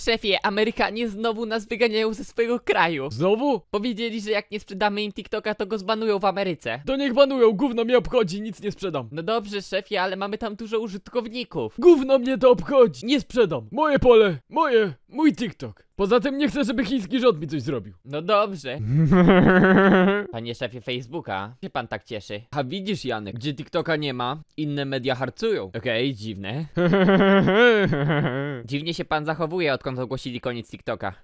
Szefie, Amerykanie znowu nas wyganiają ze swojego kraju. Znowu? Powiedzieli, że jak nie sprzedamy im TikToka, to go zbanują w Ameryce. To niech banują, gówno mnie obchodzi, nic nie sprzedam. No dobrze, szefie, ale mamy tam dużo użytkowników. Gówno mnie to obchodzi, nie sprzedam. Moje pole, moje. Mój TikTok. Poza tym nie chcę, żeby chiński rząd mi coś zrobił. No dobrze. Panie szefie Facebooka, się pan tak cieszy? A widzisz, Janek, gdzie TikToka nie ma, inne media harcują. Okej, okay, dziwne. Dziwnie się pan zachowuje, odkąd ogłosili koniec TikToka.